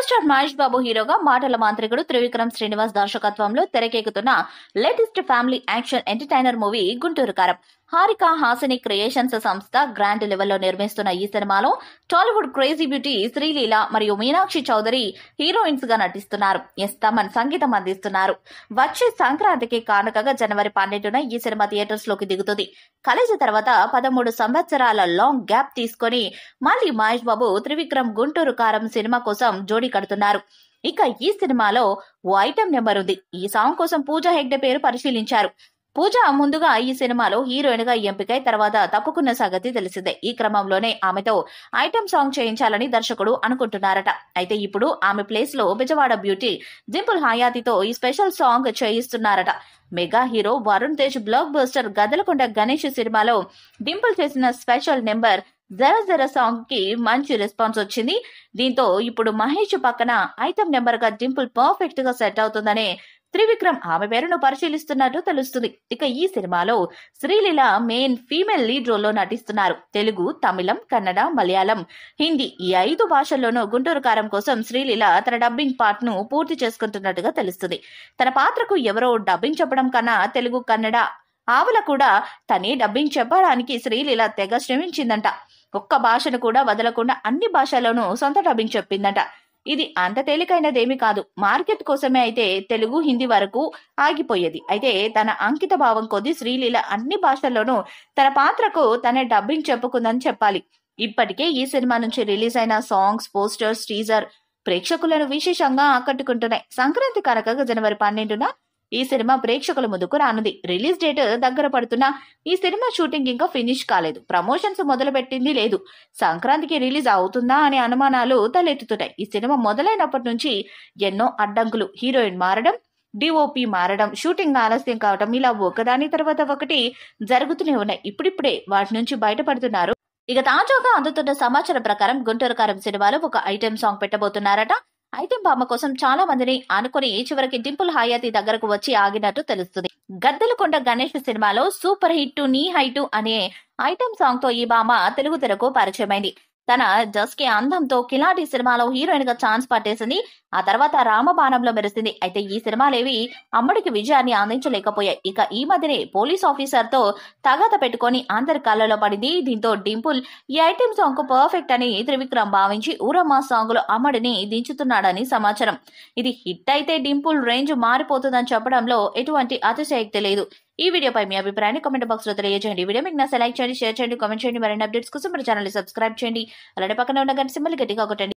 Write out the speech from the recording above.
super star Mahesh బాబు హీరోగా మాటల మాంత్రికుడు త్రివిక్రమ్ శ్రీనివాస్ దర్శకత్వంలో తెరకెక్కుతున్న latest family action entertainer movie Guntur Kaaram Haarika Hassine creations సంస్థ గ్రాండ్ లెవెల్లో నిర్మిస్తున్న ఈ సినిమాలో టాలీవుడ్ క్రేజీ బ్యూటీ శ్రీలీల మరియు మీనాక్షి చౌదరి హీరోయిన్స్ గా నటిస్తున్నారు ఎస్ తమన్ సంగీతం అందిస్తున్నారు వచ్చే సంక్రాంతికి కానుకగా జనవరి పన్నెండున ఈ సినిమా థియేటర్స్ లోకి దిగుతుంది కలిసి తర్వాత పదమూడు సంవత్సరాల లాంగ్ గ్యాప్ తీసుకుని మళ్ళీ మహేష్ బాబు త్రివిక్రమ్ గుంటూరు కారం సినిమా కోసం జోడి మూవీ కడుతున్నారు ఇక ఈ సినిమాలో ఓ నెంబర్ ఉంది ఈ సాంగ్ కోసం పూజా హెగ్డే పేరు పరిశీలించారు పూజ ముందుగా ఈ సినిమాలో హీరోయిన్ గా ఎంపికై తర్వాత తప్పుకున్న సంగతి తెలిసిందే ఈ క్రమంలోనే ఆమెతో ఐటమ్ సాంగ్ చేయించాలని దర్శకుడు అనుకుంటున్నారట అయితే ఇప్పుడు ఆమె ప్లేస్ లో బిజవాడ బ్యూటీ జింపుల్ హయాతితో ఈ స్పెషల్ సాంగ్ చేయిస్తున్నారట mega hero Varun Tej blockbuster Gaddalakonda Ganesh సినిమాలో డింపుల్ చేసిన స్పెషల్ నెంబర్ జర జర సాంగ్ కి మంచి రెస్పాన్స్ వచ్చింది దీంతో ఇప్పుడు మహేష్ పక్కన ఐటమ్ నెంబర్ గా డింపుల్ పర్ఫెక్ట్ గా సెట్ అవుతుందనే త్రివిక్రమ్ ఆమె పేరును పరిశీలిస్తున్నట్టు తెలుస్తుంది ఇక ఈ సినిమాలో శ్రీలీల మెయిన్ ఫీమేల్ లీడ్ లో నటిస్తున్నారు తెలుగు తమిళం కన్నడ మలయాళం హిందీ ఈ ఐదు భాషల్లోనూ గుంటూరు కారం కోసం శ్రీలీల తన డబ్బింగ్ పార్ట్ ను పూర్తి చేసుకుంటున్నట్టుగా తెలుస్తుంది తన పాత్రకు ఎవరో డబ్బింగ్ చెప్పడం కన్నా తెలుగు కన్నడ ఆవుల కూడా తనే డబ్బింగ్ చెప్పడానికి శ్రీలీల తెగ శ్రమించిందంట ఒక్క భాషను కూడా వదలకుండా అన్ని భాషల్లోనూ సొంత డబ్బింగ్ చెప్పిందట ఇది అంత తేలికైనదేమీ కాదు మార్కెట్ కోసమే అయితే తెలుగు హిందీ వరకు ఆగిపోయేది అయితే తన అంకిత భావం కొద్ది శ్రీలీల అన్ని భాషల్లోనూ తన పాత్రకు తనే డబ్బింగ్ చెప్పుకుందని చెప్పాలి ఇప్పటికే ఈ సినిమా నుంచి రిలీజ్ అయిన సాంగ్స్ పోస్టర్స్ టీజర్ ప్రేక్షకులను విశేషంగా ఆకట్టుకుంటున్నాయి సంక్రాంతి కనుక జనవరి పన్నెండున ఈ సినిమా ప్రేక్షకుల ముందుకు రానుంది రిలీజ్ డేట్ దగ్గర పడుతున్నా ఈ సినిమా షూటింగ్ ఇంకా ఫినిష్ కాలేదు ప్రమోషన్స్ మొదలుపెట్టింది లేదు సంక్రాంతికి రిలీజ్ అవుతుందా అనే అనుమానాలు తలెత్తుతున్నాయి ఈ సినిమా మొదలైనప్పటి నుంచి ఎన్నో అడ్డంకులు హీరోయిన్ మారడం డిఓపి మారడం షూటింగ్ ఆలస్యం కావడం ఇలా ఒకదాని తర్వాత ఒకటి జరుగుతూనే ఉన్నాయి ఇప్పుడిప్పుడే వాటి నుంచి బయటపడుతున్నారు ఇక తాజాగా అందుతున్న సమాచారం ప్రకారం గుంటూరు కారం సినిమాలో ఒక ఐటెం సాంగ్ పెట్టబోతున్నారట ఐటెం బామ్మ కోసం చాలా మందిని అనుకుని చివరికి డింపుల్ హయాతి దగ్గరకు వచ్చి ఆగినట్టు తెలుస్తుంది గద్దలకొండ గణేష్ సినిమాలో సూపర్ హిట్ నీ హైటు అనే ఐటమ్ సాంగ్ తో ఈ బామ్మ తెలుగు తెరకు పరిచయమైంది తన జస్కి అందంతో కిలాటి సినిమాలో హీరోయిన్ గా ఛాన్స్ పట్టేసింది ఆ తర్వాత రామబాణంలో మెరిసింది అయితే ఈ సినిమాలేవి అమ్మడికి విజయాన్ని అందించలేకపోయాయి ఇక ఈ మధ్యనే పోలీస్ ఆఫీసర్ తో తగత పెట్టుకుని అందరి కళ్ళలో పడింది దీంతో డింపుల్ ఈ ఐటెం సాంగ్ కు పర్ఫెక్ట్ అని త్రివిక్రమ్ భావించి ఊరమ్మ సాంగ్ లో అమ్మడిని దించుతున్నాడని సమాచారం ఇది హిట్ అయితే డింపుల్ రేంజ్ మారిపోతుందని చెప్పడంలో ఎటువంటి అతిశయక్తి లేదు ఈ వీడియోపై మీ అభిప్రాయాన్ని కామెంట్ బాక్స్ లో తెలియజేయండి వీడియో మీకు నచ్చే లైక్ చేయండి షేర్ చేయండి కామెంట్ చేయండి మరిన్ని అప్డేట్స్ కోసం మన ఛానల్ సబ్స్క్రైబ్ చేయండి అలాంటి పక్కన ఉన్న గంట సింబల్ గట్టిగా ఒకటి